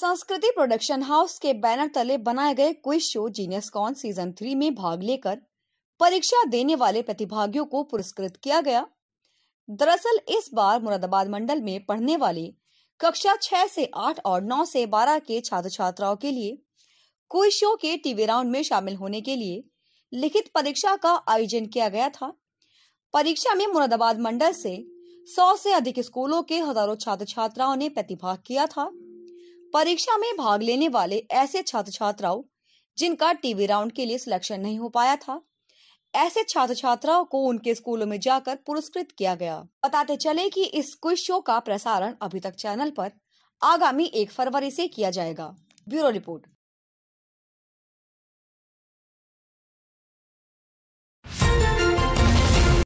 संस्कृति production house के banner तले बनाए गए quiz show genius con season three में भाग लेकर परीक्षा देने वाले प्रतिभागियों को पुरस्कृत किया गया दरअसल इस बार मुरादाबाद मंडल में पढ़ने वाले कक्षा छह से आठ और नौ से बारह के छात्र छात्राओं के लिए क्विज शो के टीवी राउंड में शामिल होने के लिए लिखित परीक्षा का आयोजन किया गया था परीक्षा में मुरादाबाद मंडल से सौ से अधिक स्कूलों के हजारों छात्र छात्राओं ने प्रतिभाग किया था परीक्षा में भाग लेने वाले ऐसे छात्र छात्राओं जिनका टीवी राउंड के लिए सिलेक्शन नहीं हो पाया था ऐसे छात्र छात्राओं को उनके स्कूलों में जाकर पुरस्कृत किया गया बताते चले कि इस क्विज शो का प्रसारण अभी तक चैनल पर आगामी एक फरवरी से किया जाएगा ब्यूरो रिपोर्ट